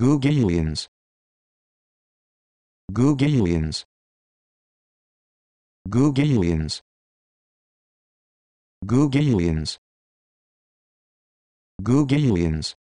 Googalians Googalians Googalians Googalians Googalians